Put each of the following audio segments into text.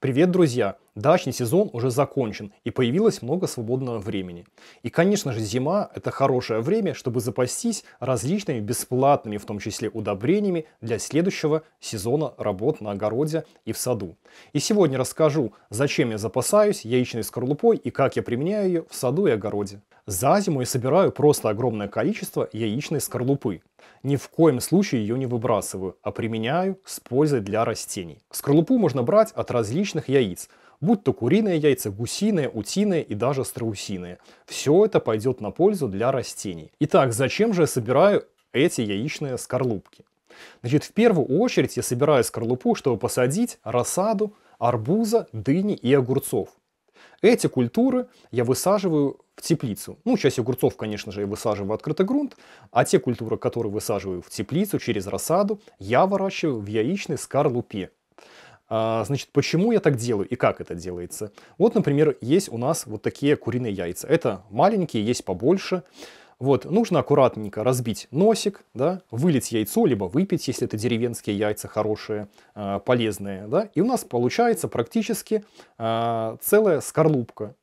Привет, друзья! Дачный сезон уже закончен и появилось много свободного времени. И, конечно же, зима – это хорошее время, чтобы запастись различными бесплатными, в том числе удобрениями, для следующего сезона работ на огороде и в саду. И сегодня расскажу, зачем я запасаюсь яичной скорлупой и как я применяю ее в саду и огороде. За зиму я собираю просто огромное количество яичной скорлупы. Ни в коем случае ее не выбрасываю, а применяю с пользой для растений. Скорлупу можно брать от различных яиц – будь то куриные яйца, гусиные, утиные и даже страусиные. Все это пойдет на пользу для растений. Итак, зачем же я собираю эти яичные скорлупки? Значит, в первую очередь я собираю скорлупу, чтобы посадить рассаду арбуза, дыни и огурцов. Эти культуры я высаживаю в теплицу. Ну, часть огурцов, конечно же, я высаживаю в открытый грунт, а те культуры, которые высаживаю в теплицу через рассаду, я выращиваю в яичной скорлупе. А, значит, почему я так делаю и как это делается? Вот, например, есть у нас вот такие куриные яйца. Это маленькие, есть побольше. Вот, нужно аккуратненько разбить носик, да, вылить яйцо, либо выпить, если это деревенские яйца хорошие, а, полезные, да, и у нас получается практически а, целая скорлупка,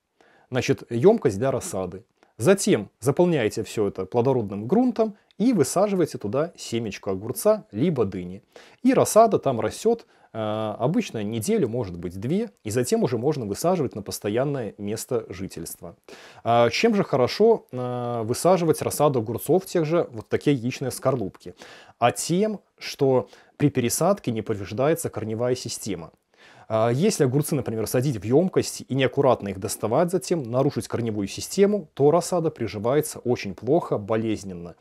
значит, емкость для рассады. Затем заполняете все это плодородным грунтом и высаживаете туда семечку огурца, либо дыни. И рассада там растет э, обычно неделю, может быть две, и затем уже можно высаживать на постоянное место жительства. А, чем же хорошо э, высаживать рассаду огурцов тех же вот такие яичные скорлупки? А тем, что при пересадке не повреждается корневая система. А, если огурцы, например, садить в емкость и неаккуратно их доставать затем, нарушить корневую систему, то рассада приживается очень плохо, болезненно.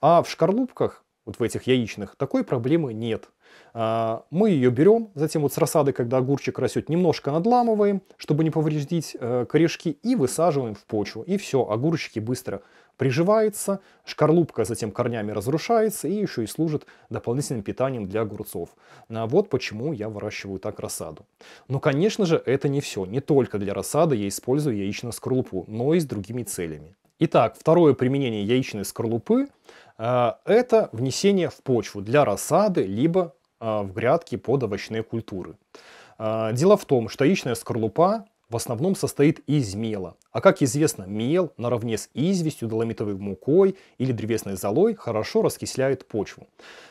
А в шкарлупках, вот в этих яичных, такой проблемы нет. А, мы ее берем, затем вот с рассады, когда огурчик растет, немножко надламываем, чтобы не повредить э, корешки, и высаживаем в почву. И все, огурчики быстро приживаются, шкарлупка затем корнями разрушается и еще и служит дополнительным питанием для огурцов. А вот почему я выращиваю так рассаду. Но, конечно же, это не все. Не только для рассады я использую яичную скорлупу, но и с другими целями. Итак, второе применение яичной скорлупы э, – это внесение в почву для рассады, либо э, в грядки под овощные культуры. Э, дело в том, что яичная скорлупа в основном состоит из мела. А как известно, мел наравне с известью, доломитовой мукой или древесной золой хорошо раскисляет почву.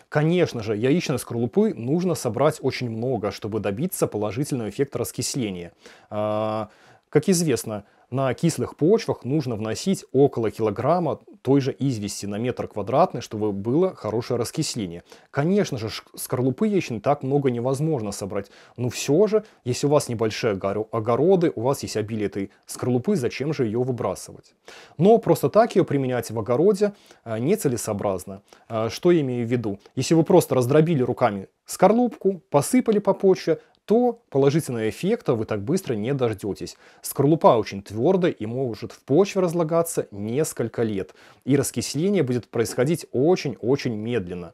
Конечно же, яичной скорлупы нужно собрать очень много, чтобы добиться положительного эффекта раскисления. Э, как известно, на кислых почвах нужно вносить около килограмма той же извести на метр квадратный, чтобы было хорошее раскисление. Конечно же, скорлупы яичной так много невозможно собрать, но все же, если у вас небольшие огороды, у вас есть обилие этой скорлупы, зачем же ее выбрасывать? Но просто так ее применять в огороде э, нецелесообразно. Э, что я имею в виду? Если вы просто раздробили руками скорлупку, посыпали по почве, то положительного эффекта вы так быстро не дождетесь. Скорлупа очень твердая и может в почве разлагаться несколько лет. И раскисление будет происходить очень-очень медленно.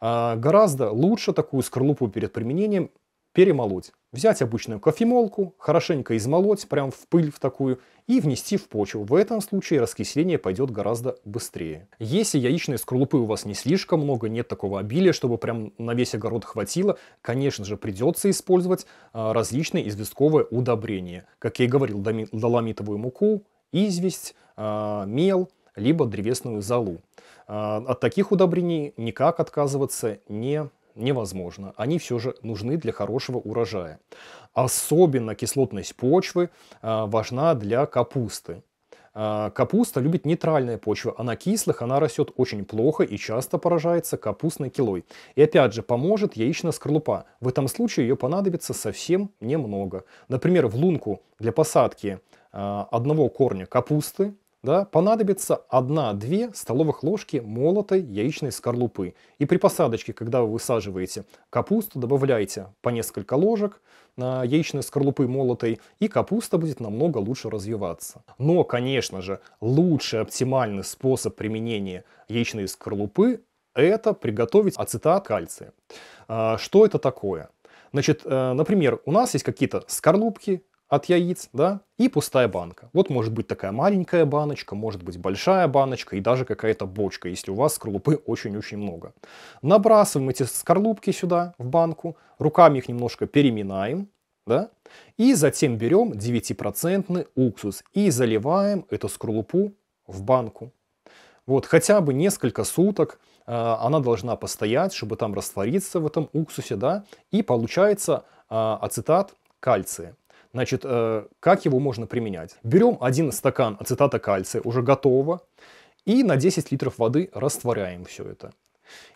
А, гораздо лучше такую скорлупу перед применением перемолоть. Взять обычную кофемолку, хорошенько измолоть, прям в пыль в такую, и внести в почву. В этом случае раскисление пойдет гораздо быстрее. Если яичной скорлупы у вас не слишком много, нет такого обилия, чтобы прям на весь огород хватило, конечно же, придется использовать а, различные известковые удобрения. Как я и говорил, доломитовую муку, известь, а, мел, либо древесную золу. А, от таких удобрений никак отказываться не невозможно. Они все же нужны для хорошего урожая. Особенно кислотность почвы а, важна для капусты. А, капуста любит нейтральная почва. Она кислых, она растет очень плохо и часто поражается капустной килой. И опять же, поможет яичная скорлупа. В этом случае ее понадобится совсем немного. Например, в лунку для посадки а, одного корня капусты да, понадобится 1-2 столовых ложки молотой яичной скорлупы. И при посадочке, когда вы высаживаете капусту, добавляйте по несколько ложек э, яичной скорлупы молотой, и капуста будет намного лучше развиваться. Но, конечно же, лучший оптимальный способ применения яичной скорлупы – это приготовить ацетат кальция. Э, что это такое? Значит, э, например, у нас есть какие-то скорлупки, от яиц, да, и пустая банка. Вот может быть такая маленькая баночка, может быть большая баночка и даже какая-то бочка, если у вас скорлупы очень-очень много. Набрасываем эти скорлупки сюда, в банку, руками их немножко переминаем, да, и затем берем 9% уксус и заливаем эту скорлупу в банку. Вот хотя бы несколько суток э, она должна постоять, чтобы там раствориться в этом уксусе, да, и получается э, ацетат кальция. Значит, э, как его можно применять? Берем один стакан ацетата кальция, уже готового, и на 10 литров воды растворяем все это.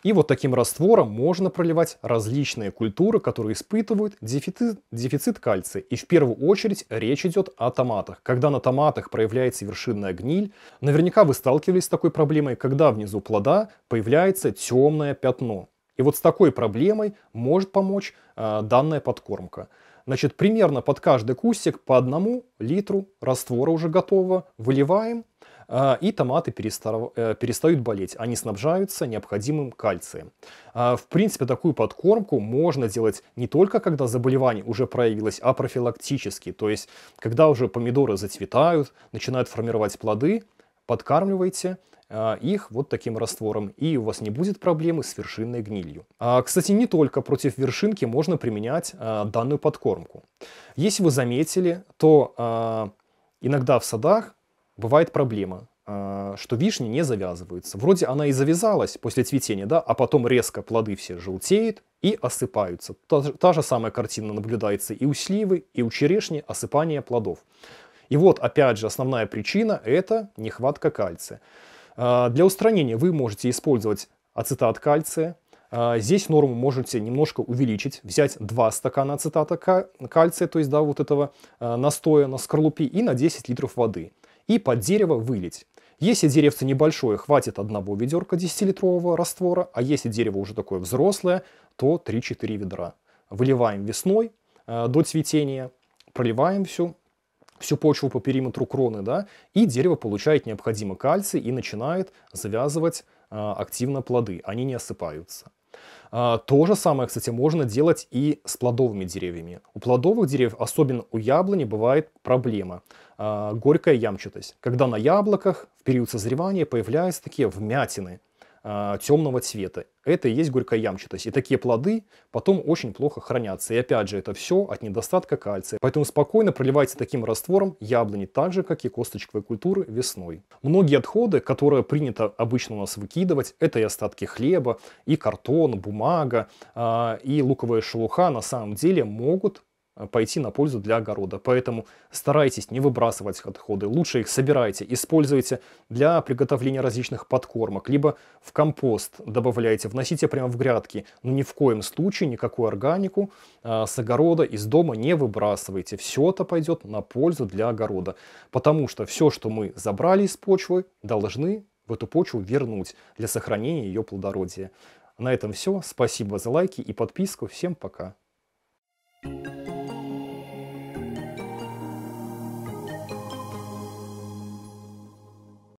И вот таким раствором можно проливать различные культуры, которые испытывают дефицит, дефицит кальция. И в первую очередь речь идет о томатах. Когда на томатах проявляется вершинная гниль, наверняка вы сталкивались с такой проблемой, когда внизу плода появляется темное пятно. И вот с такой проблемой может помочь э, данная подкормка. Значит, примерно под каждый кустик по одному литру раствора уже готового выливаем, э, и томаты э, перестают болеть. Они снабжаются необходимым кальцием. Э, в принципе, такую подкормку можно делать не только когда заболевание уже проявилось, а профилактически. То есть, когда уже помидоры зацветают, начинают формировать плоды, подкармливайте – а, их вот таким раствором, и у вас не будет проблемы с вершинной гнилью. А, кстати, не только против вершинки можно применять а, данную подкормку. Если вы заметили, то иногда в садах бывает проблема что вишни не завязываются. Вроде она и завязалась после цветения, да, а потом резко плоды все желтеют и осыпаются. Та, та же самая картина наблюдается и у сливы, и у черешни осыпание плодов. И вот, опять же, основная причина – это нехватка кальция. А, для устранения вы можете использовать ацетат кальция. А, здесь норму можете немножко увеличить, взять 2 стакана ацетата кальция, то есть да, вот этого а, настоя на скорлупе, и на 10 литров воды. И под дерево вылить. Если деревце небольшое, хватит одного ведерка 10-литрового раствора, а если дерево уже такое взрослое, то 3-4 ведра. Выливаем весной до цветения, проливаем всю всю почву по периметру кроны, да, и дерево получает необходимый кальций и начинает завязывать а, активно плоды, они не осыпаются. А, то же самое, кстати, можно делать и с плодовыми деревьями. У плодовых деревьев, особенно у яблони, бывает проблема. А, горькая ямчатость, когда на яблоках в период созревания появляются такие вмятины – а, темного цвета. Это и есть горькая ямчатость. И такие плоды потом очень плохо хранятся. И опять же, это все от недостатка кальция. Поэтому спокойно проливайте таким раствором яблони, так же, как и косточковые культуры весной. Многие отходы, которые принято обычно у нас выкидывать, это и остатки хлеба, и картон, бумага, а, и луковая шелуха на самом деле могут Э, пойти на пользу для огорода. Поэтому старайтесь не выбрасывать отходы, лучше их собирайте, используйте для приготовления различных подкормок, либо в компост добавляйте, вносите прямо в грядки, но ни в коем случае никакую органику а, с огорода, из дома не выбрасывайте. Все это пойдет на пользу для огорода, потому что все, что мы забрали из почвы, должны в эту почву вернуть для сохранения ее плодородия. На этом все. Спасибо за лайки и подписку. Всем пока.